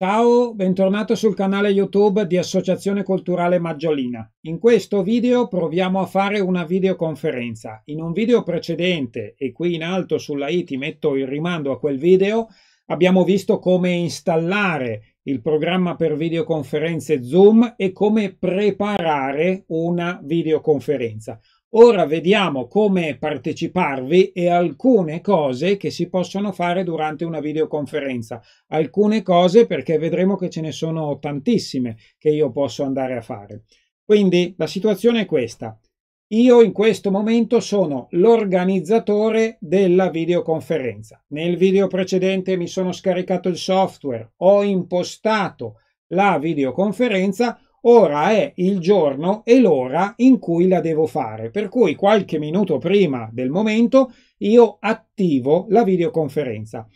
Ciao, bentornato sul canale YouTube di Associazione Culturale Maggiolina. In questo video proviamo a fare una videoconferenza. In un video precedente, e qui in alto sulla i ti metto il rimando a quel video, abbiamo visto come installare il programma per videoconferenze Zoom e come preparare una videoconferenza. Ora vediamo come parteciparvi e alcune cose che si possono fare durante una videoconferenza. Alcune cose perché vedremo che ce ne sono tantissime che io posso andare a fare. Quindi la situazione è questa. Io in questo momento sono l'organizzatore della videoconferenza. Nel video precedente mi sono scaricato il software, ho impostato la videoconferenza, Ora è il giorno e l'ora in cui la devo fare, per cui qualche minuto prima del momento io attivo la videoconferenza.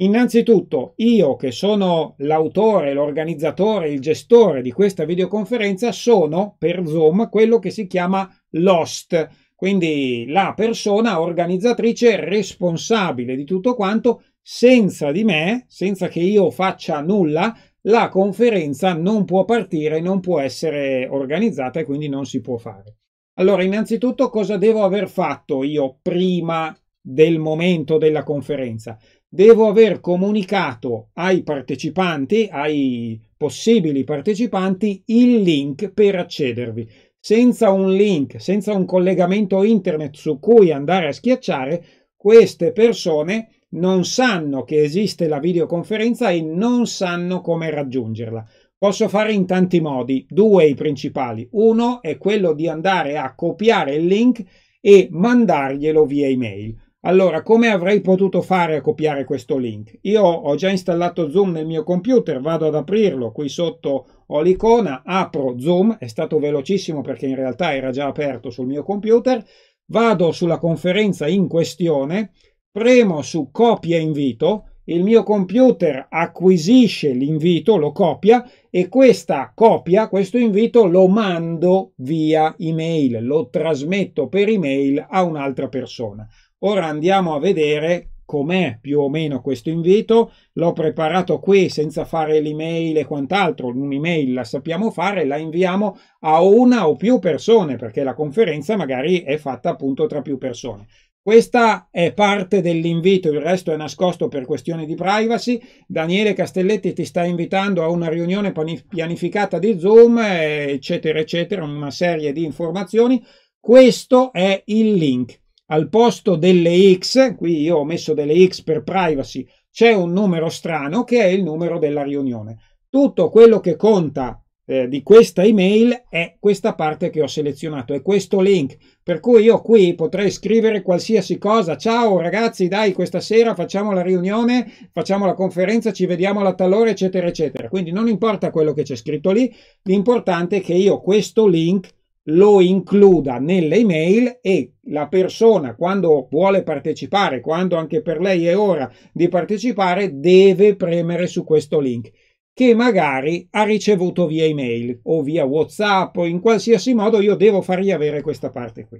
Innanzitutto io che sono l'autore, l'organizzatore, il gestore di questa videoconferenza sono per Zoom quello che si chiama l'host, quindi la persona organizzatrice responsabile di tutto quanto. Senza di me, senza che io faccia nulla, la conferenza non può partire, non può essere organizzata e quindi non si può fare. Allora, innanzitutto cosa devo aver fatto io prima del momento della conferenza? Devo aver comunicato ai partecipanti, ai possibili partecipanti, il link per accedervi. Senza un link, senza un collegamento internet su cui andare a schiacciare, queste persone non sanno che esiste la videoconferenza e non sanno come raggiungerla. Posso fare in tanti modi, due i principali. Uno è quello di andare a copiare il link e mandarglielo via email. Allora, come avrei potuto fare a copiare questo link? Io ho già installato Zoom nel mio computer, vado ad aprirlo, qui sotto ho l'icona, apro Zoom, è stato velocissimo perché in realtà era già aperto sul mio computer, vado sulla conferenza in questione, premo su copia invito, il mio computer acquisisce l'invito, lo copia e questa copia, questo invito lo mando via email, lo trasmetto per email a un'altra persona. Ora andiamo a vedere com'è più o meno questo invito, l'ho preparato qui senza fare l'email e quant'altro, un'email la sappiamo fare, la inviamo a una o più persone perché la conferenza magari è fatta appunto tra più persone. Questa è parte dell'invito, il resto è nascosto per questioni di privacy. Daniele Castelletti ti sta invitando a una riunione pianificata di Zoom, eccetera, eccetera, una serie di informazioni. Questo è il link. Al posto delle X, qui io ho messo delle X per privacy, c'è un numero strano che è il numero della riunione. Tutto quello che conta eh, di questa email è questa parte che ho selezionato, è questo link. Per cui io qui potrei scrivere qualsiasi cosa. Ciao ragazzi, dai, questa sera facciamo la riunione, facciamo la conferenza, ci vediamo alla talora, eccetera, eccetera. Quindi non importa quello che c'è scritto lì, l'importante è che io questo link lo includa nell'email e la persona quando vuole partecipare, quando anche per lei è ora di partecipare, deve premere su questo link che magari ha ricevuto via email o via WhatsApp o in qualsiasi modo io devo fargli avere questa parte qui.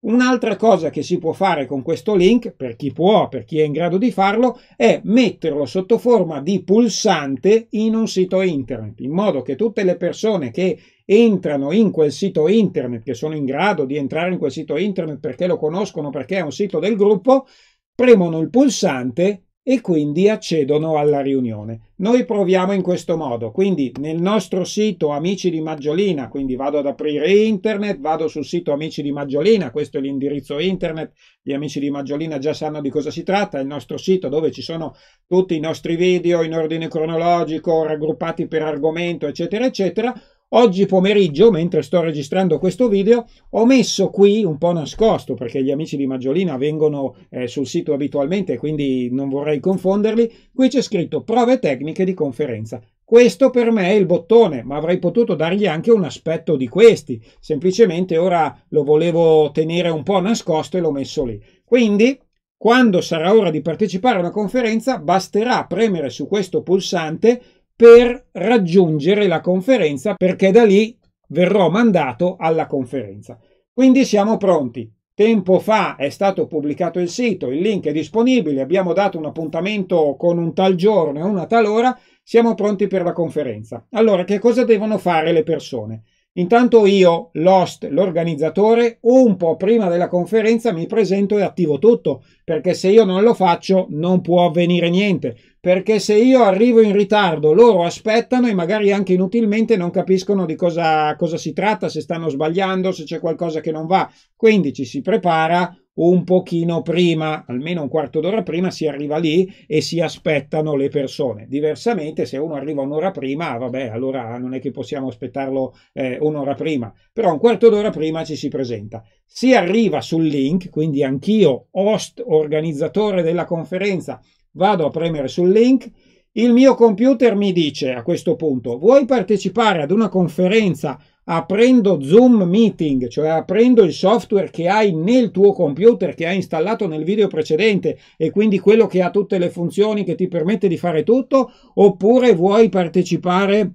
Un'altra cosa che si può fare con questo link, per chi può, per chi è in grado di farlo, è metterlo sotto forma di pulsante in un sito internet, in modo che tutte le persone che entrano in quel sito internet, che sono in grado di entrare in quel sito internet perché lo conoscono, perché è un sito del gruppo, premono il pulsante e quindi accedono alla riunione. Noi proviamo in questo modo, quindi nel nostro sito Amici di Maggiolina, quindi vado ad aprire internet, vado sul sito Amici di Maggiolina, questo è l'indirizzo internet, gli Amici di Maggiolina già sanno di cosa si tratta, è il nostro sito dove ci sono tutti i nostri video in ordine cronologico, raggruppati per argomento, eccetera, eccetera Oggi pomeriggio, mentre sto registrando questo video, ho messo qui un po' nascosto perché gli amici di Maggiolina vengono eh, sul sito abitualmente, quindi non vorrei confonderli. Qui c'è scritto prove tecniche di conferenza. Questo per me è il bottone, ma avrei potuto dargli anche un aspetto di questi. Semplicemente ora lo volevo tenere un po' nascosto e l'ho messo lì. Quindi, quando sarà ora di partecipare a una conferenza, basterà premere su questo pulsante per raggiungere la conferenza perché da lì verrò mandato alla conferenza. Quindi siamo pronti. Tempo fa è stato pubblicato il sito, il link è disponibile, abbiamo dato un appuntamento con un tal giorno e una tal ora, siamo pronti per la conferenza. Allora, che cosa devono fare le persone? Intanto io, l'host, l'organizzatore, un po' prima della conferenza mi presento e attivo tutto, perché se io non lo faccio non può avvenire niente perché se io arrivo in ritardo loro aspettano e magari anche inutilmente non capiscono di cosa, cosa si tratta, se stanno sbagliando, se c'è qualcosa che non va. Quindi ci si prepara un pochino prima, almeno un quarto d'ora prima si arriva lì e si aspettano le persone. Diversamente se uno arriva un'ora prima, vabbè, allora non è che possiamo aspettarlo eh, un'ora prima, però un quarto d'ora prima ci si presenta. Si arriva sul link, quindi anch'io, host, organizzatore della conferenza, Vado a premere sul link. Il mio computer mi dice a questo punto, vuoi partecipare ad una conferenza aprendo Zoom Meeting, cioè aprendo il software che hai nel tuo computer che hai installato nel video precedente e quindi quello che ha tutte le funzioni che ti permette di fare tutto, oppure vuoi partecipare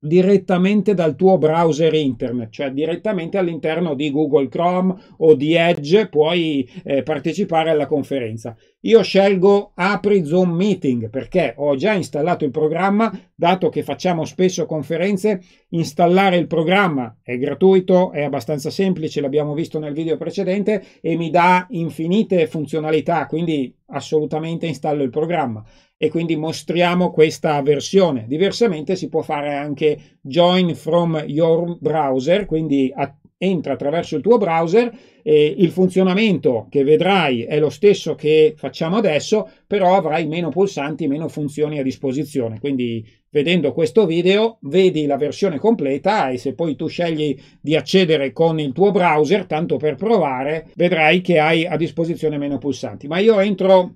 direttamente dal tuo browser internet, cioè direttamente all'interno di Google Chrome o di Edge puoi eh, partecipare alla conferenza. Io scelgo apri Zoom Meeting perché ho già installato il programma, dato che facciamo spesso conferenze, installare il programma è gratuito, è abbastanza semplice, l'abbiamo visto nel video precedente e mi dà infinite funzionalità, quindi assolutamente installo il programma e quindi mostriamo questa versione. Diversamente si può fare anche join from your browser, quindi entra attraverso il tuo browser e il funzionamento che vedrai è lo stesso che facciamo adesso, però avrai meno pulsanti, meno funzioni a disposizione. Quindi vedendo questo video vedi la versione completa e se poi tu scegli di accedere con il tuo browser, tanto per provare, vedrai che hai a disposizione meno pulsanti. Ma io entro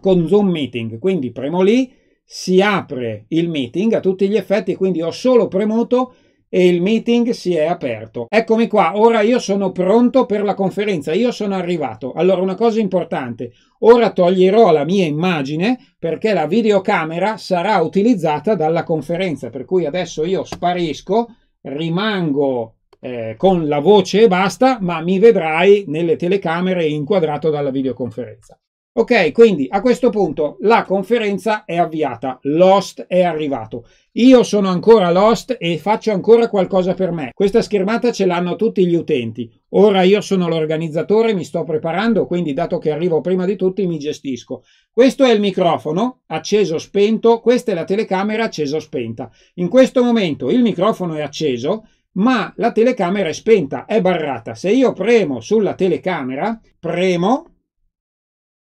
con Zoom Meeting. Quindi premo lì, si apre il meeting a tutti gli effetti, quindi ho solo premuto e il meeting si è aperto. Eccomi qua, ora io sono pronto per la conferenza, io sono arrivato. Allora una cosa importante, ora toglierò la mia immagine perché la videocamera sarà utilizzata dalla conferenza, per cui adesso io sparisco, rimango eh, con la voce e basta, ma mi vedrai nelle telecamere inquadrato dalla videoconferenza. Ok, quindi a questo punto la conferenza è avviata, l'host è arrivato. Io sono ancora l'host e faccio ancora qualcosa per me. Questa schermata ce l'hanno tutti gli utenti. Ora io sono l'organizzatore, mi sto preparando, quindi dato che arrivo prima di tutti mi gestisco. Questo è il microfono, acceso spento, questa è la telecamera acceso spenta. In questo momento il microfono è acceso, ma la telecamera è spenta, è barrata. Se io premo sulla telecamera, premo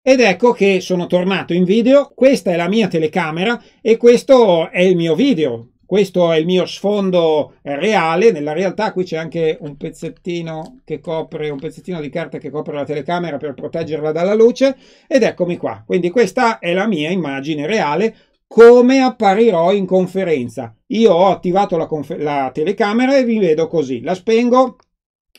ed ecco che sono tornato in video, questa è la mia telecamera e questo è il mio video. Questo è il mio sfondo reale, nella realtà qui c'è anche un pezzettino che copre, un pezzettino di carta che copre la telecamera per proteggerla dalla luce ed eccomi qua. Quindi questa è la mia immagine reale, come apparirò in conferenza. Io ho attivato la, la telecamera e vi vedo così, la spengo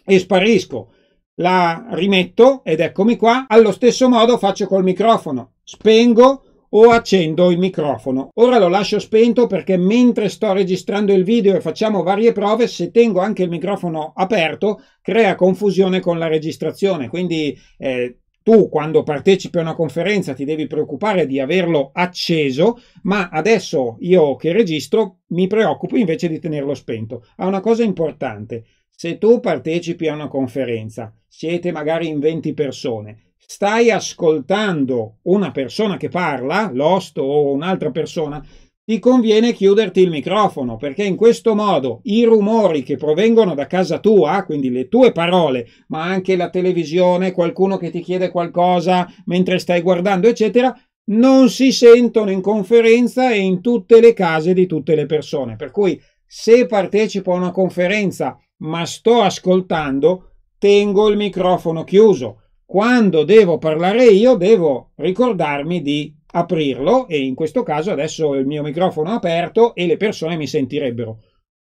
e sparisco la rimetto ed eccomi qua. Allo stesso modo faccio col microfono. Spengo o accendo il microfono. Ora lo lascio spento perché mentre sto registrando il video e facciamo varie prove, se tengo anche il microfono aperto, crea confusione con la registrazione. Quindi eh, tu quando partecipi a una conferenza ti devi preoccupare di averlo acceso, ma adesso io che registro mi preoccupo invece di tenerlo spento. Ha una cosa importante. Se tu partecipi a una conferenza siete magari in 20 persone, stai ascoltando una persona che parla, l'host o un'altra persona, ti conviene chiuderti il microfono perché in questo modo i rumori che provengono da casa tua, quindi le tue parole, ma anche la televisione, qualcuno che ti chiede qualcosa mentre stai guardando, eccetera, non si sentono in conferenza e in tutte le case di tutte le persone. Per cui se partecipo a una conferenza ma sto ascoltando, tengo il microfono chiuso. Quando devo parlare io devo ricordarmi di aprirlo e in questo caso adesso il mio microfono è aperto e le persone mi sentirebbero.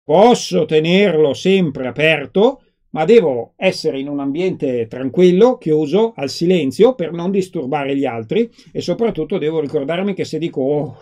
Posso tenerlo sempre aperto, ma devo essere in un ambiente tranquillo, chiuso, al silenzio per non disturbare gli altri e soprattutto devo ricordarmi che se dico oh,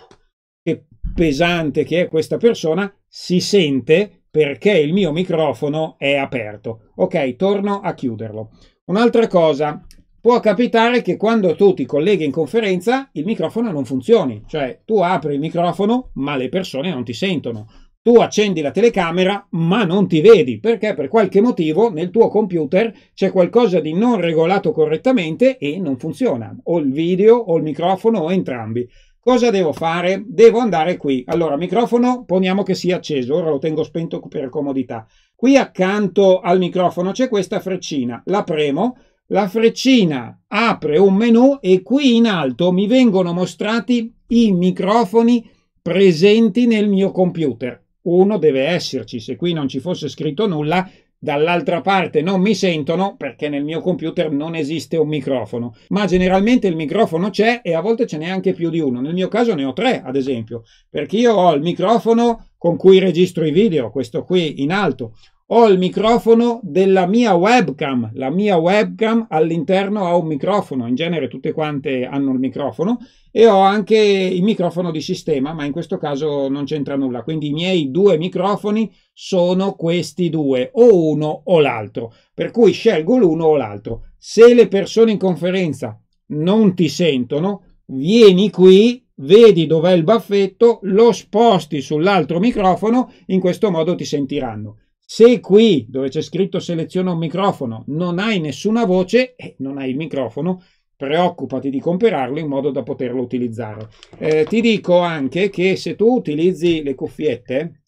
che pesante che è questa persona, si sente perché il mio microfono è aperto. Ok, torno a chiuderlo. Un'altra cosa, può capitare che quando tu ti colleghi in conferenza il microfono non funzioni, cioè tu apri il microfono ma le persone non ti sentono. Tu accendi la telecamera ma non ti vedi perché per qualche motivo nel tuo computer c'è qualcosa di non regolato correttamente e non funziona, o il video o il microfono o entrambi. Cosa devo fare? Devo andare qui. Allora, microfono, poniamo che sia acceso, ora lo tengo spento per comodità. Qui accanto al microfono c'è questa freccina, la premo, la freccina apre un menu e qui in alto mi vengono mostrati i microfoni presenti nel mio computer. Uno deve esserci, se qui non ci fosse scritto nulla dall'altra parte non mi sentono perché nel mio computer non esiste un microfono, ma generalmente il microfono c'è e a volte ce n'è anche più di uno. Nel mio caso ne ho tre, ad esempio, perché io ho il microfono con cui registro i video, questo qui in alto, ho il microfono della mia webcam. La mia webcam all'interno ha un microfono, in genere tutte quante hanno il microfono e ho anche il microfono di sistema, ma in questo caso non c'entra nulla. Quindi i miei due microfoni sono questi due, o uno o l'altro. Per cui scelgo l'uno o l'altro. Se le persone in conferenza non ti sentono, vieni qui vedi dov'è il baffetto, lo sposti sull'altro microfono, in questo modo ti sentiranno. Se qui dove c'è scritto seleziona un microfono non hai nessuna voce e eh, non hai il microfono, preoccupati di comprarlo in modo da poterlo utilizzare. Eh, ti dico anche che se tu utilizzi le cuffiette,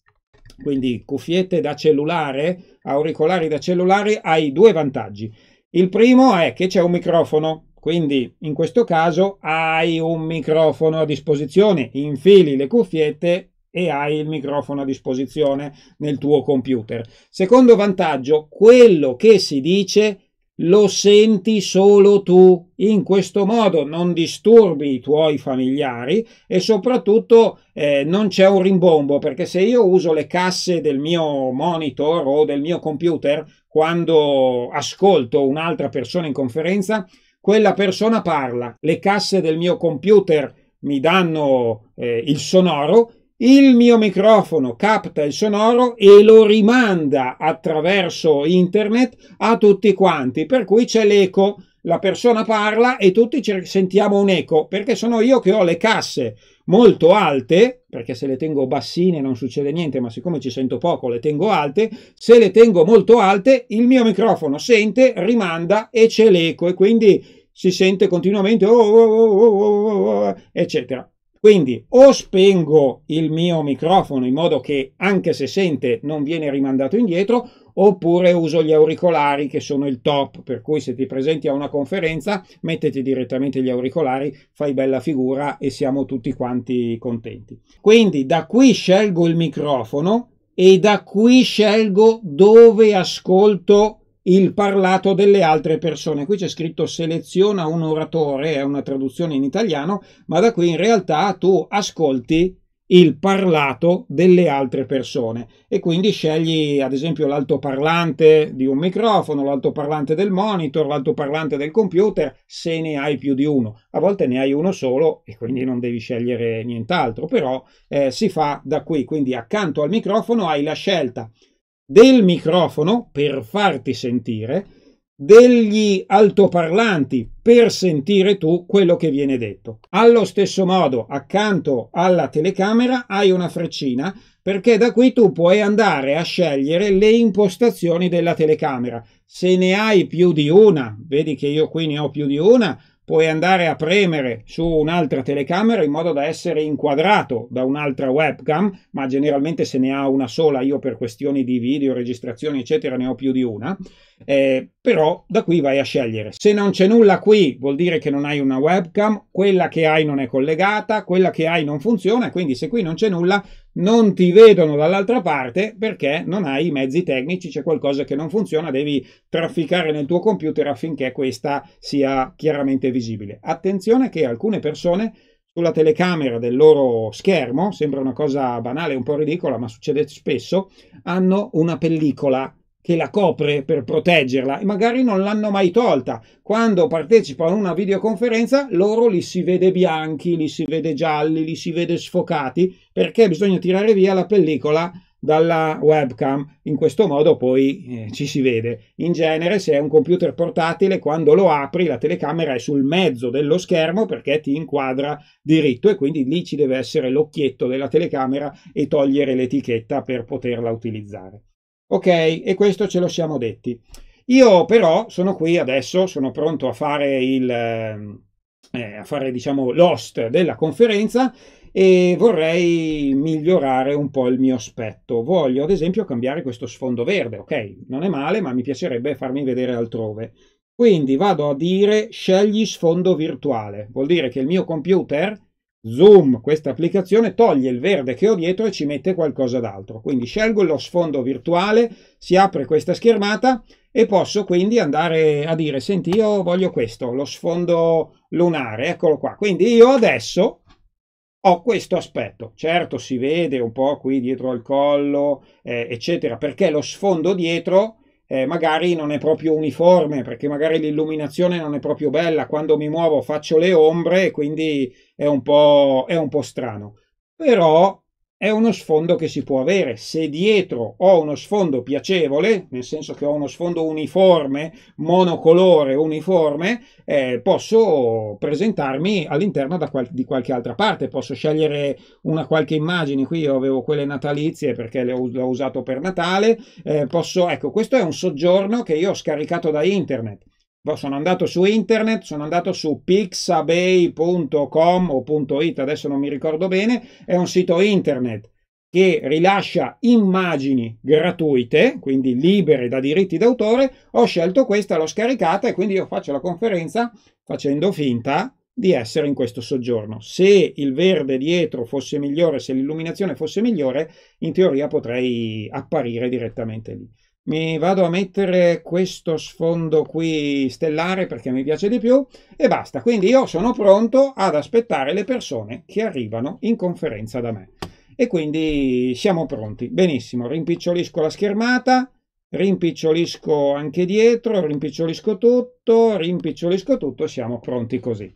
quindi cuffiette da cellulare, auricolari da cellulare, hai due vantaggi. Il primo è che c'è un microfono, quindi in questo caso hai un microfono a disposizione, infili le cuffiette e hai il microfono a disposizione nel tuo computer. Secondo vantaggio, quello che si dice lo senti solo tu. In questo modo non disturbi i tuoi familiari e soprattutto eh, non c'è un rimbombo perché se io uso le casse del mio monitor o del mio computer quando ascolto un'altra persona in conferenza, quella persona parla, le casse del mio computer mi danno eh, il sonoro il mio microfono capta il sonoro e lo rimanda attraverso internet a tutti quanti, per cui c'è l'eco, la persona parla e tutti sentiamo un eco, perché sono io che ho le casse molto alte, perché se le tengo bassine non succede niente, ma siccome ci sento poco le tengo alte, se le tengo molto alte il mio microfono sente, rimanda e c'è l'eco e quindi si sente continuamente oh, oh, oh, eccetera. Quindi o spengo il mio microfono in modo che anche se sente non viene rimandato indietro, oppure uso gli auricolari che sono il top, per cui se ti presenti a una conferenza mettiti direttamente gli auricolari, fai bella figura e siamo tutti quanti contenti. Quindi da qui scelgo il microfono e da qui scelgo dove ascolto il parlato delle altre persone. Qui c'è scritto seleziona un oratore, è una traduzione in italiano, ma da qui in realtà tu ascolti il parlato delle altre persone e quindi scegli ad esempio l'altoparlante di un microfono, l'altoparlante del monitor, l'altoparlante del computer se ne hai più di uno. A volte ne hai uno solo e quindi non devi scegliere nient'altro, però eh, si fa da qui, quindi accanto al microfono hai la scelta del microfono per farti sentire, degli altoparlanti per sentire tu quello che viene detto. Allo stesso modo, accanto alla telecamera hai una freccina perché da qui tu puoi andare a scegliere le impostazioni della telecamera. Se ne hai più di una, vedi che io qui ne ho più di una, puoi andare a premere su un'altra telecamera in modo da essere inquadrato da un'altra webcam, ma generalmente se ne ha una sola, io per questioni di video, registrazioni eccetera ne ho più di una. Eh, però da qui vai a scegliere. Se non c'è nulla qui vuol dire che non hai una webcam, quella che hai non è collegata, quella che hai non funziona, quindi se qui non c'è nulla non ti vedono dall'altra parte perché non hai i mezzi tecnici, c'è qualcosa che non funziona, devi trafficare nel tuo computer affinché questa sia chiaramente visibile. Attenzione che alcune persone sulla telecamera del loro schermo, sembra una cosa banale, un po' ridicola, ma succede spesso, hanno una pellicola che la copre per proteggerla e magari non l'hanno mai tolta. Quando partecipano a una videoconferenza, loro li si vede bianchi, li si vede gialli, li si vede sfocati perché bisogna tirare via la pellicola dalla webcam. In questo modo poi eh, ci si vede. In genere, se è un computer portatile, quando lo apri la telecamera è sul mezzo dello schermo perché ti inquadra diritto e quindi lì ci deve essere l'occhietto della telecamera e togliere l'etichetta per poterla utilizzare. Ok, e questo ce lo siamo detti. Io però sono qui adesso, sono pronto a fare il... Ehm, eh, a fare diciamo l'host della conferenza e vorrei migliorare un po' il mio aspetto. Voglio ad esempio cambiare questo sfondo verde, ok? Non è male, ma mi piacerebbe farmi vedere altrove. Quindi vado a dire scegli sfondo virtuale. Vuol dire che il mio computer Zoom, questa applicazione, toglie il verde che ho dietro e ci mette qualcosa d'altro. Quindi scelgo lo sfondo virtuale, si apre questa schermata e posso quindi andare a dire, senti, io voglio questo, lo sfondo lunare, eccolo qua. Quindi io adesso ho questo aspetto. Certo si vede un po' qui dietro al collo, eh, eccetera, perché lo sfondo dietro eh, magari non è proprio uniforme, perché magari l'illuminazione non è proprio bella, quando mi muovo faccio le ombre, quindi è un po', è un po strano. Però è uno sfondo che si può avere. Se dietro ho uno sfondo piacevole, nel senso che ho uno sfondo uniforme, monocolore uniforme, eh, posso presentarmi all'interno qual- di qualche altra parte, posso scegliere una qualche immagine, qui io avevo quelle natalizie perché le ho, l'ho usato per Natale, eh, posso, ecco, questo è un soggiorno che io ho scaricato da internet Boh, sono andato su internet, sono andato su pixabay.com o.it, adesso non mi ricordo bene, è un sito internet che rilascia immagini gratuite, quindi libere da diritti d'autore, ho scelto questa, l'ho scaricata e quindi io faccio la conferenza facendo finta di essere in questo soggiorno. Se il verde dietro fosse migliore, se l'illuminazione fosse migliore, in teoria potrei apparire direttamente lì mi vado a mettere questo sfondo qui stellare perché mi piace di più e basta. Quindi io sono pronto ad aspettare le persone che arrivano in conferenza da me. E quindi siamo pronti. Benissimo, rimpicciolisco la schermata, rimpicciolisco anche dietro, rimpicciolisco tutto, rimpicciolisco tutto, siamo pronti così.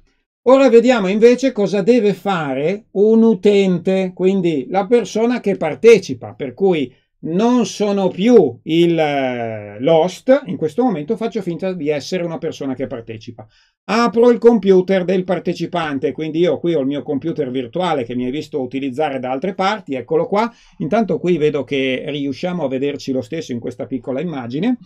Ora vediamo invece cosa deve fare un utente, quindi la persona che partecipa, per cui non sono più il, eh, l'host, in questo momento faccio finta di essere una persona che partecipa. Apro il computer del partecipante, quindi io qui ho il mio computer virtuale che mi hai visto utilizzare da altre parti, eccolo qua. Intanto qui vedo che riusciamo a vederci lo stesso in questa piccola immagine.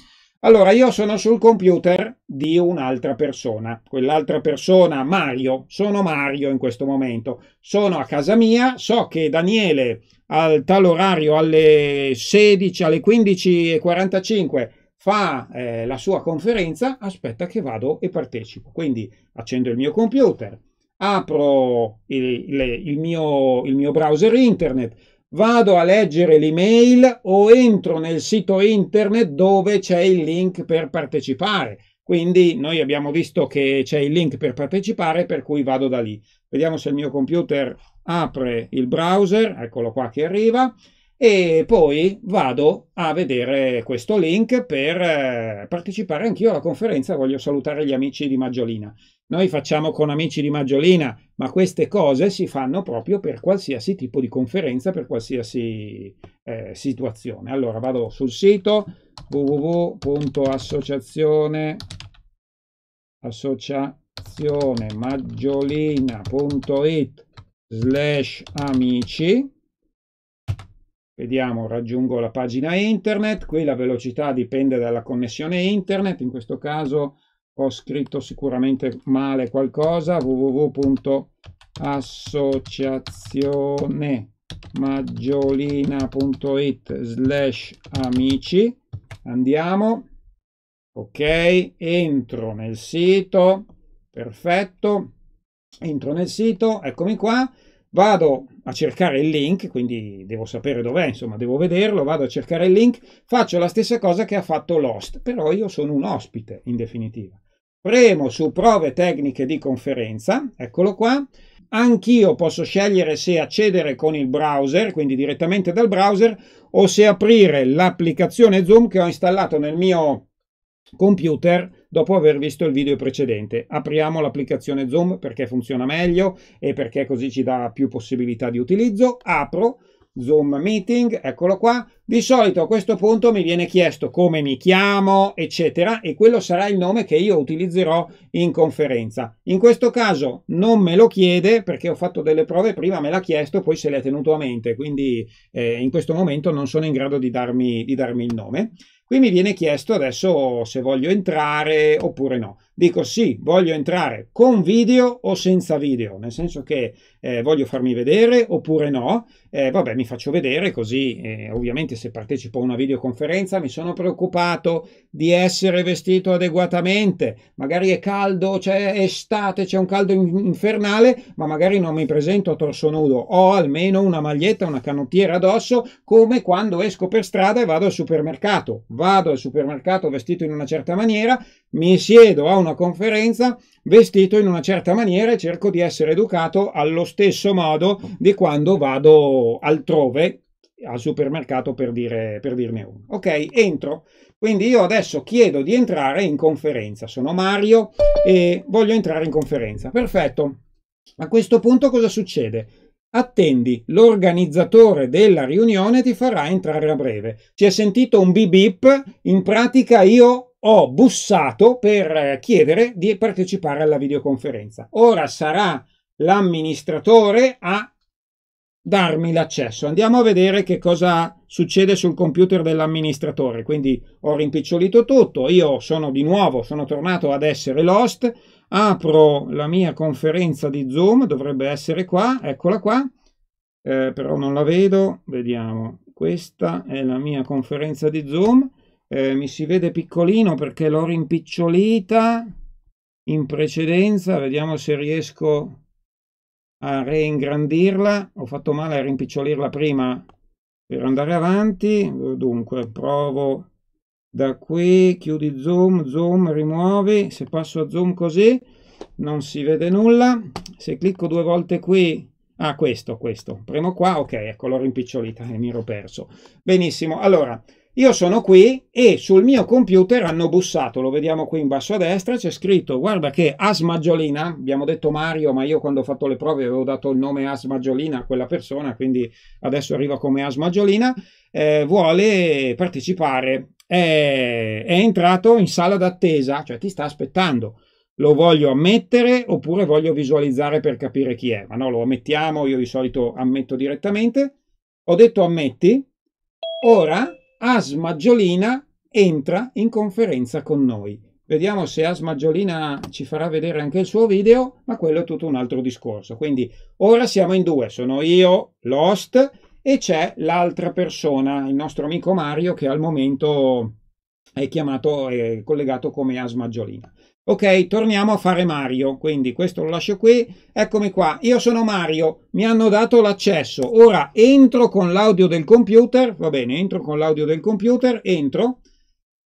Allora, io sono sul computer di un'altra persona, quell'altra persona Mario, sono Mario in questo momento, sono a casa mia, so che Daniele al tal orario alle 16, alle 15.45 fa eh, la sua conferenza, aspetta che vado e partecipo. Quindi accendo il mio computer, apro il, il, il, mio, il mio browser internet, vado a leggere l'email o entro nel sito internet dove c'è il link per partecipare quindi noi abbiamo visto che c'è il link per partecipare, per cui vado da lì. Vediamo se il mio computer apre il browser, eccolo qua che arriva, e poi vado a vedere questo link per eh, partecipare anch'io alla conferenza. Voglio salutare gli amici di Maggiolina. Noi facciamo con amici di Maggiolina, ma queste cose si fanno proprio per qualsiasi tipo di conferenza, per qualsiasi eh, situazione. Allora vado sul sito www.associazione.com associazione maggiolina.it slash amici vediamo raggiungo la pagina internet qui la velocità dipende dalla connessione internet in questo caso ho scritto sicuramente male qualcosa www.associazione maggiolina.it slash amici andiamo ok entro nel sito perfetto entro nel sito eccomi qua vado a cercare il link quindi devo sapere dov'è insomma devo vederlo vado a cercare il link faccio la stessa cosa che ha fatto l'host però io sono un ospite in definitiva premo su prove tecniche di conferenza eccolo qua anch'io posso scegliere se accedere con il browser, quindi direttamente dal browser, o se aprire l'applicazione Zoom che ho installato nel mio computer dopo aver visto il video precedente. Apriamo l'applicazione Zoom perché funziona meglio e perché così ci dà più possibilità di utilizzo. Apro Zoom Meeting, eccolo qua. Di solito a questo punto mi viene chiesto come mi chiamo, eccetera, e quello sarà il nome che io utilizzerò in conferenza. In questo caso non me lo chiede perché ho fatto delle prove prima, me l'ha chiesto, poi se l'è tenuto a mente, quindi eh, in questo momento non sono in grado di darmi, di darmi il nome. Qui mi viene chiesto adesso se voglio entrare oppure no dico sì, voglio entrare con video o senza video, nel senso che eh, voglio farmi vedere oppure no, eh, vabbè mi faccio vedere così eh, ovviamente se partecipo a una videoconferenza mi sono preoccupato di essere vestito adeguatamente, magari è caldo, c'è estate, c'è un caldo infernale, ma magari non mi presento a torso nudo, ho almeno una maglietta, una canottiera addosso, come quando esco per strada e vado al supermercato, vado al supermercato vestito in una certa maniera, mi siedo a una una conferenza vestito in una certa maniera e cerco di essere educato allo stesso modo di quando vado altrove al supermercato per, dire, per dirne uno. Ok, entro. Quindi io adesso chiedo di entrare in conferenza. Sono Mario e voglio entrare in conferenza. Perfetto. A questo punto cosa succede? Attendi, l'organizzatore della riunione ti farà entrare a breve. Si è sentito un bip bip, in pratica io ho bussato per eh, chiedere di partecipare alla videoconferenza. Ora sarà l'amministratore a darmi l'accesso. Andiamo a vedere che cosa succede sul computer dell'amministratore. Quindi ho rimpicciolito tutto, io sono di nuovo, sono tornato ad essere l'host, apro la mia conferenza di Zoom, dovrebbe essere qua, eccola qua, eh, però non la vedo, vediamo. Questa è la mia conferenza di Zoom eh, mi si vede piccolino perché l'ho rimpicciolita in precedenza vediamo se riesco a reingrandirla ho fatto male a rimpicciolirla prima per andare avanti dunque provo da qui chiudi zoom zoom rimuovi se passo a zoom così non si vede nulla se clicco due volte qui ah questo questo premo qua ok ecco l'ho rimpicciolita e mi ero perso benissimo allora io sono qui e sul mio computer hanno bussato, lo vediamo qui in basso a destra, c'è scritto guarda che As abbiamo detto Mario, ma io quando ho fatto le prove avevo dato il nome As a quella persona, quindi adesso arriva come As eh, vuole partecipare, è, è entrato in sala d'attesa, cioè ti sta aspettando lo voglio ammettere oppure voglio visualizzare per capire chi è. Ma no, lo ammettiamo, io di solito ammetto direttamente. Ho detto ammetti, ora As Maggiolina entra in conferenza con noi. Vediamo se As Maggiolina ci farà vedere anche il suo video, ma quello è tutto un altro discorso. Quindi ora siamo in due, sono io, l'host, e c'è l'altra persona, il nostro amico Mario, che al momento è chiamato, e collegato come As Maggiolina. Ok, torniamo a fare Mario, quindi questo lo lascio qui, eccomi qua, io sono Mario, mi hanno dato l'accesso, ora entro con l'audio del computer, va bene, entro con l'audio del computer, entro,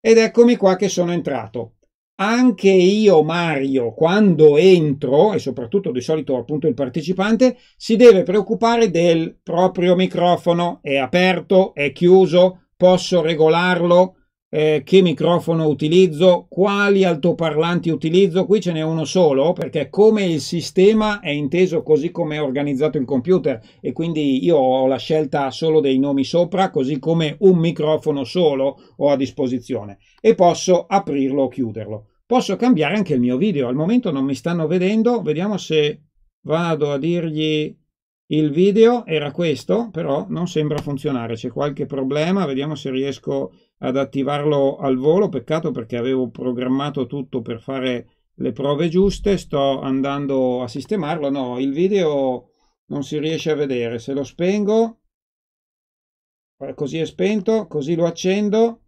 ed eccomi qua che sono entrato. Anche io, Mario, quando entro, e soprattutto di solito appunto il partecipante, si deve preoccupare del proprio microfono, è aperto, è chiuso, posso regolarlo, eh, che microfono utilizzo, quali altoparlanti utilizzo. Qui ce n'è uno solo perché come il sistema è inteso così come è organizzato il computer e quindi io ho la scelta solo dei nomi sopra, così come un microfono solo ho a disposizione e posso aprirlo o chiuderlo. Posso cambiare anche il mio video, al momento non mi stanno vedendo, vediamo se vado a dirgli il video era questo, però non sembra funzionare, c'è qualche problema, vediamo se riesco ad attivarlo al volo, peccato perché avevo programmato tutto per fare le prove giuste, sto andando a sistemarlo, no, il video non si riesce a vedere, se lo spengo, così è spento, così lo accendo,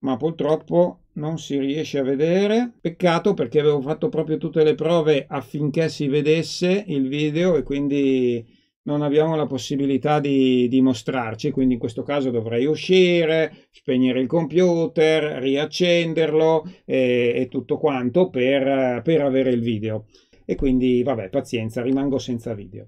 ma purtroppo non si riesce a vedere peccato perché avevo fatto proprio tutte le prove affinché si vedesse il video e quindi non abbiamo la possibilità di, di mostrarci quindi in questo caso dovrei uscire spegnere il computer riaccenderlo e, e tutto quanto per, per avere il video e quindi vabbè pazienza rimango senza video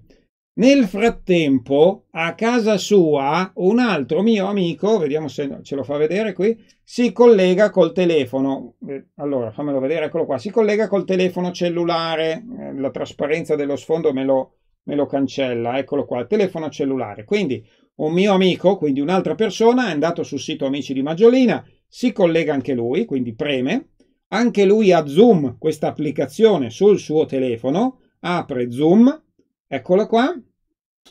nel frattempo, a casa sua, un altro mio amico, vediamo se ce lo fa vedere qui, si collega col telefono. Eh, allora, fammelo vedere, eccolo qua. Si collega col telefono cellulare. Eh, la trasparenza dello sfondo me lo, me lo cancella. Eccolo qua, il telefono cellulare. Quindi un mio amico, quindi un'altra persona, è andato sul sito Amici di Maggiolina, si collega anche lui, quindi preme. Anche lui ha Zoom, questa applicazione, sul suo telefono. Apre Zoom Eccolo qua.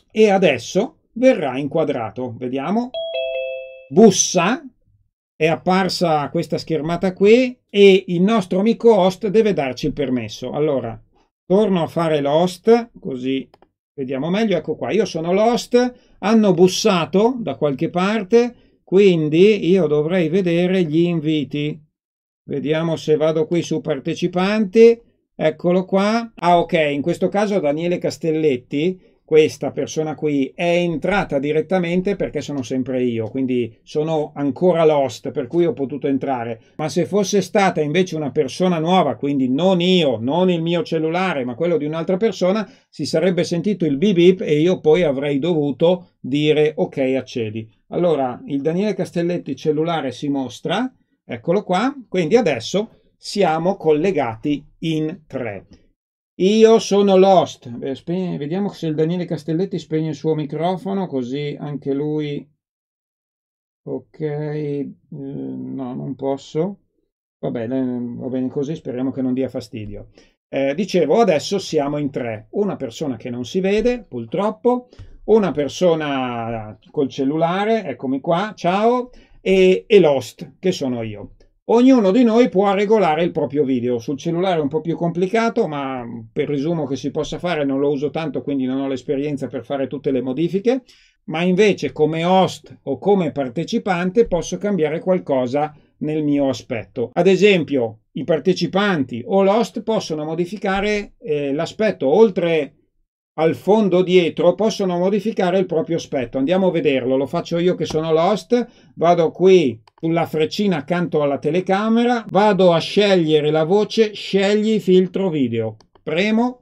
E adesso verrà inquadrato. Vediamo. Bussa. È apparsa questa schermata qui e il nostro amico host deve darci il permesso. Allora, torno a fare l'host, così vediamo meglio. Ecco qua, io sono l'host, hanno bussato da qualche parte, quindi io dovrei vedere gli inviti. Vediamo se vado qui su partecipanti Eccolo qua. Ah, ok, in questo caso Daniele Castelletti questa persona qui è entrata direttamente perché sono sempre io, quindi sono ancora lost, per cui ho potuto entrare. Ma se fosse stata invece una persona nuova, quindi non io, non il mio cellulare, ma quello di un'altra persona, si sarebbe sentito il beep, beep e io poi avrei dovuto dire ok, accedi. Allora, il Daniele Castelletti cellulare si mostra, eccolo qua, quindi adesso siamo collegati in tre. Io sono Lost. Beh, spegne, vediamo se il Daniele Castelletti spegne il suo microfono, così anche lui. Ok, eh, no, non posso. Va bene, va bene così, speriamo che non dia fastidio. Eh, dicevo, adesso siamo in tre. Una persona che non si vede, purtroppo, una persona col cellulare, eccomi qua, ciao, e, e Lost, che sono io. Ognuno di noi può regolare il proprio video, sul cellulare è un po' più complicato ma per risumo che si possa fare non lo uso tanto quindi non ho l'esperienza per fare tutte le modifiche, ma invece come host o come partecipante posso cambiare qualcosa nel mio aspetto. Ad esempio i partecipanti o l'host possono modificare eh, l'aspetto oltre al fondo dietro possono modificare il proprio aspetto. Andiamo a vederlo, lo faccio io che sono l'host, vado qui sulla freccina accanto alla telecamera, vado a scegliere la voce, scegli filtro video, premo,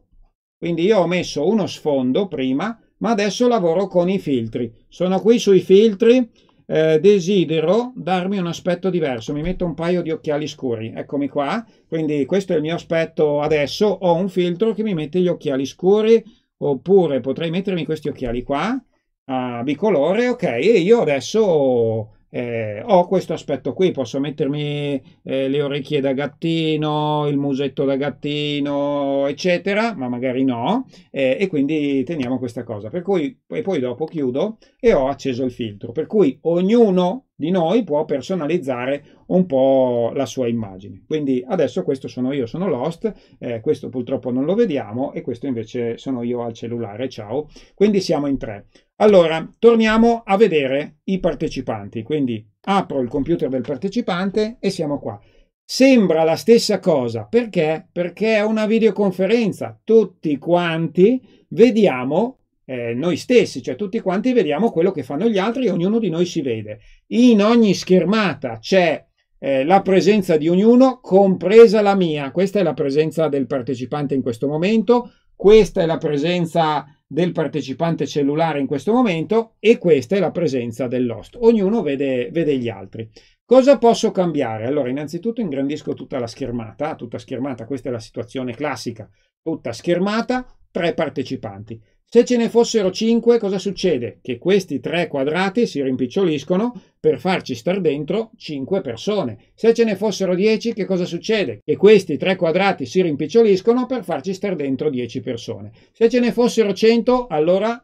quindi io ho messo uno sfondo prima, ma adesso lavoro con i filtri. Sono qui sui filtri, eh, desidero darmi un aspetto diverso, mi metto un paio di occhiali scuri, eccomi qua, quindi questo è il mio aspetto adesso, ho un filtro che mi mette gli occhiali scuri, oppure potrei mettermi questi occhiali qua a ah, bicolore, ok, e io adesso eh, ho questo aspetto qui, posso mettermi eh, le orecchie da gattino, il musetto da gattino, eccetera, ma magari no, eh, e quindi teniamo questa cosa. Per cui, e poi dopo chiudo e ho acceso il filtro, per cui ognuno di noi può personalizzare un po' la sua immagine. Quindi adesso questo sono io, sono Lost, eh, questo purtroppo non lo vediamo e questo invece sono io al cellulare, ciao. Quindi siamo in tre. Allora, torniamo a vedere i partecipanti. Quindi apro il computer del partecipante e siamo qua. Sembra la stessa cosa, perché? Perché è una videoconferenza. Tutti quanti vediamo eh, noi stessi, cioè tutti quanti vediamo quello che fanno gli altri e ognuno di noi si vede. In ogni schermata c'è eh, la presenza di ognuno, compresa la mia. Questa è la presenza del partecipante in questo momento, questa è la presenza del partecipante cellulare in questo momento e questa è la presenza dell'host. Ognuno vede, vede gli altri. Cosa posso cambiare? Allora, innanzitutto ingrandisco tutta la schermata, tutta schermata, questa è la situazione classica, tutta schermata, tre partecipanti. Se ce ne fossero 5, cosa succede? Che questi tre quadrati si rimpiccioliscono per farci star dentro 5 persone. Se ce ne fossero 10, che cosa succede? Che questi tre quadrati si rimpiccioliscono per farci star dentro 10 persone. Se ce ne fossero 100, allora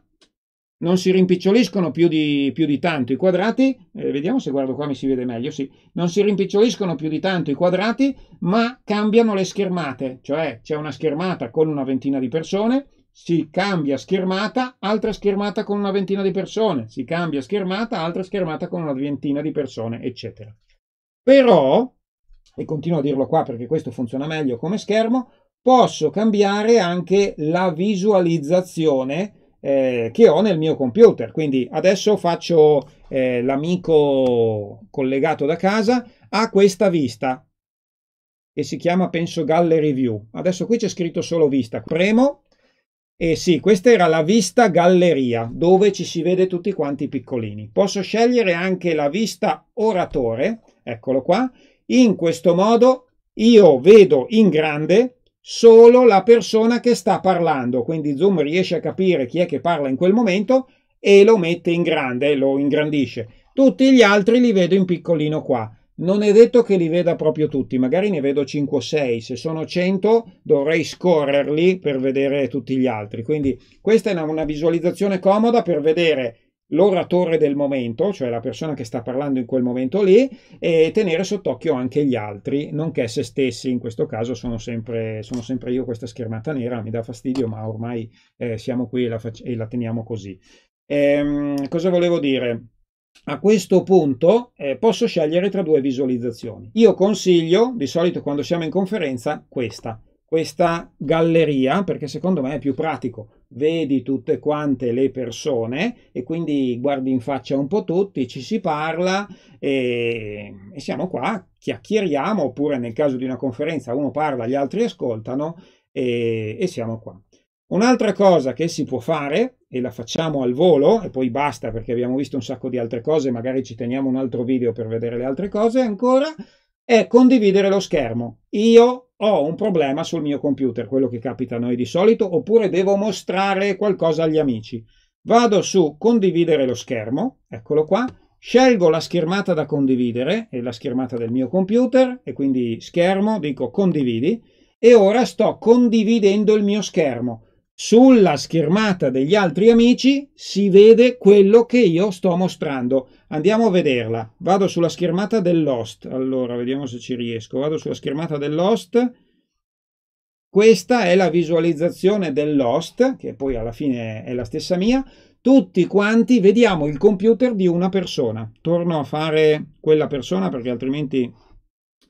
non si rimpiccioliscono più di, più di tanto i quadrati. Eh, vediamo se guardo qua mi si vede meglio. Sì, non si rimpiccioliscono più di tanto i quadrati, ma cambiano le schermate. Cioè c'è una schermata con una ventina di persone si cambia schermata, altra schermata con una ventina di persone, si cambia schermata, altra schermata con una ventina di persone, eccetera. Però, e continuo a dirlo qua perché questo funziona meglio come schermo, posso cambiare anche la visualizzazione eh, che ho nel mio computer. Quindi adesso faccio eh, l'amico collegato da casa a questa vista che si chiama penso gallery view. Adesso qui c'è scritto solo vista. Premo e eh sì, questa era la vista galleria, dove ci si vede tutti quanti piccolini. Posso scegliere anche la vista oratore, eccolo qua. In questo modo io vedo in grande solo la persona che sta parlando, quindi Zoom riesce a capire chi è che parla in quel momento e lo mette in grande, lo ingrandisce. Tutti gli altri li vedo in piccolino qua non è detto che li veda proprio tutti, magari ne vedo 5 o 6, se sono 100 dovrei scorrerli per vedere tutti gli altri, quindi questa è una visualizzazione comoda per vedere l'oratore del momento, cioè la persona che sta parlando in quel momento lì, e tenere sott'occhio anche gli altri, nonché se stessi, in questo caso sono sempre, sono sempre io questa schermata nera, mi dà fastidio, ma ormai eh, siamo qui e la, e la teniamo così. Ehm, cosa volevo dire? a questo punto eh, posso scegliere tra due visualizzazioni. Io consiglio, di solito quando siamo in conferenza, questa, questa galleria, perché secondo me è più pratico. Vedi tutte quante le persone e quindi guardi in faccia un po' tutti, ci si parla e, e siamo qua, chiacchieriamo, oppure nel caso di una conferenza uno parla, gli altri ascoltano e, e siamo qua. Un'altra cosa che si può fare, e la facciamo al volo, e poi basta perché abbiamo visto un sacco di altre cose, magari ci teniamo un altro video per vedere le altre cose ancora, è condividere lo schermo. Io ho un problema sul mio computer, quello che capita a noi di solito, oppure devo mostrare qualcosa agli amici. Vado su condividere lo schermo, eccolo qua, scelgo la schermata da condividere, è la schermata del mio computer, e quindi schermo, dico condividi, e ora sto condividendo il mio schermo sulla schermata degli altri amici si vede quello che io sto mostrando. Andiamo a vederla. Vado sulla schermata dell'host. Allora, vediamo se ci riesco. Vado sulla schermata dell'host. Questa è la visualizzazione dell'host, che poi alla fine è la stessa mia. Tutti quanti vediamo il computer di una persona. Torno a fare quella persona perché altrimenti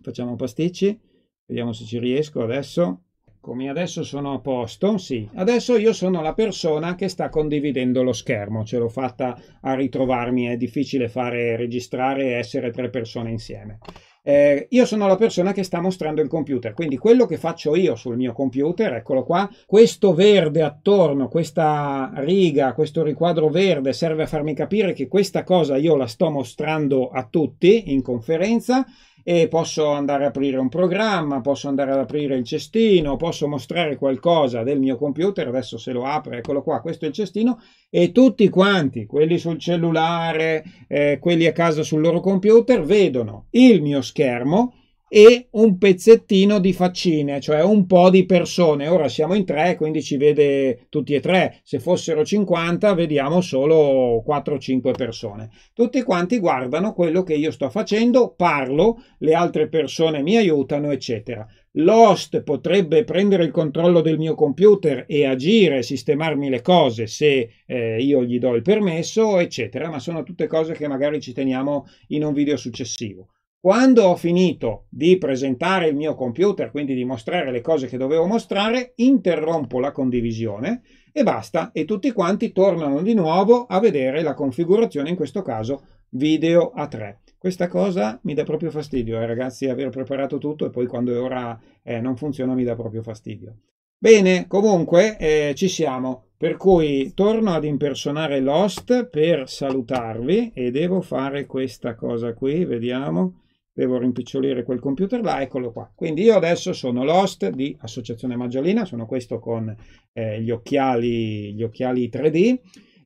facciamo pasticci. Vediamo se ci riesco adesso. Come adesso sono a posto, sì. Adesso io sono la persona che sta condividendo lo schermo. Ce l'ho fatta a ritrovarmi, è difficile fare registrare e essere tre persone insieme. Eh, io sono la persona che sta mostrando il computer, quindi quello che faccio io sul mio computer, eccolo qua, questo verde attorno, questa riga, questo riquadro verde serve a farmi capire che questa cosa io la sto mostrando a tutti in conferenza e posso andare ad aprire un programma, posso andare ad aprire il cestino, posso mostrare qualcosa del mio computer, adesso se lo apre, eccolo qua, questo è il cestino, e tutti quanti, quelli sul cellulare, eh, quelli a casa sul loro computer, vedono il mio schermo e un pezzettino di faccine, cioè un po' di persone. Ora siamo in tre, quindi ci vede tutti e tre. Se fossero 50, vediamo solo 4-5 persone. Tutti quanti guardano quello che io sto facendo, parlo, le altre persone mi aiutano, eccetera. L'host potrebbe prendere il controllo del mio computer e agire, sistemarmi le cose se eh, io gli do il permesso, eccetera, ma sono tutte cose che magari ci teniamo in un video successivo. Quando ho finito di presentare il mio computer, quindi di mostrare le cose che dovevo mostrare, interrompo la condivisione e basta e tutti quanti tornano di nuovo a vedere la configurazione, in questo caso video a 3. Questa cosa mi dà proprio fastidio, eh, ragazzi, aver preparato tutto e poi quando è ora eh, non funziona mi dà proprio fastidio. Bene, comunque eh, ci siamo, per cui torno ad impersonare l'host per salutarvi e devo fare questa cosa qui, vediamo devo rimpicciolire quel computer là, eccolo qua. Quindi io adesso sono l'host di Associazione Maggiolina, sono questo con eh, gli, occhiali, gli occhiali 3D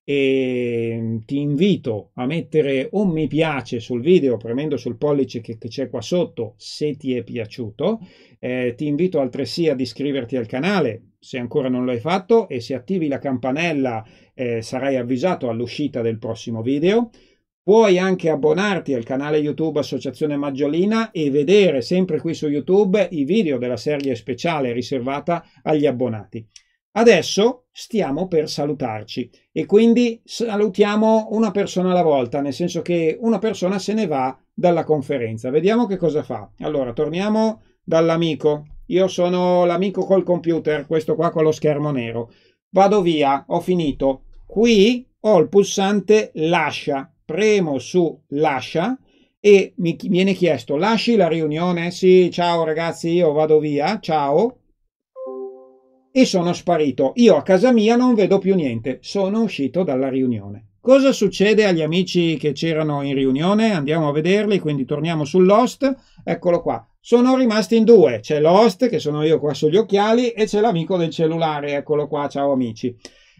e mm, ti invito a mettere un mi piace sul video premendo sul pollice che, che c'è qua sotto se ti è piaciuto eh, ti invito altresì ad iscriverti al canale se ancora non l'hai fatto e se attivi la campanella eh, sarai avvisato all'uscita del prossimo video Puoi anche abbonarti al canale YouTube Associazione Maggiolina e vedere sempre qui su YouTube i video della serie speciale riservata agli abbonati. Adesso stiamo per salutarci e quindi salutiamo una persona alla volta, nel senso che una persona se ne va dalla conferenza. Vediamo che cosa fa. Allora, torniamo dall'amico. Io sono l'amico col computer, questo qua con lo schermo nero. Vado via, ho finito. Qui ho il pulsante lascia premo su lascia e mi viene chiesto lasci la riunione? Sì, ciao ragazzi, io vado via, ciao. E sono sparito. Io a casa mia non vedo più niente, sono uscito dalla riunione. Cosa succede agli amici che c'erano in riunione? Andiamo a vederli, quindi torniamo sull'host. Eccolo qua. Sono rimasti in due. C'è l'host, che sono io qua sugli occhiali, e c'è l'amico del cellulare. Eccolo qua, ciao amici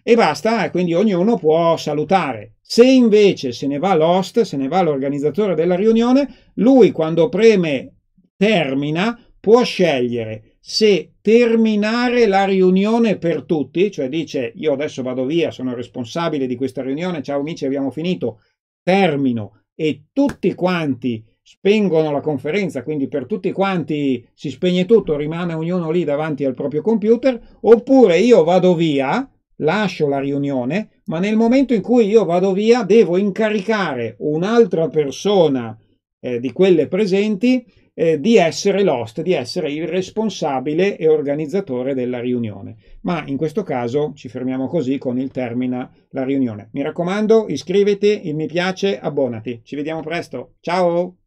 e basta, quindi ognuno può salutare. Se invece se ne va l'host, se ne va l'organizzatore della riunione, lui quando preme termina può scegliere se terminare la riunione per tutti, cioè dice io adesso vado via, sono responsabile di questa riunione, ciao amici, abbiamo finito, termino e tutti quanti spengono la conferenza, quindi per tutti quanti si spegne tutto, rimane ognuno lì davanti al proprio computer, oppure io vado via lascio la riunione, ma nel momento in cui io vado via devo incaricare un'altra persona eh, di quelle presenti eh, di essere l'host, di essere il responsabile e organizzatore della riunione. Ma in questo caso ci fermiamo così con il termine la riunione. Mi raccomando, iscriviti, il mi piace, abbonati. Ci vediamo presto. Ciao!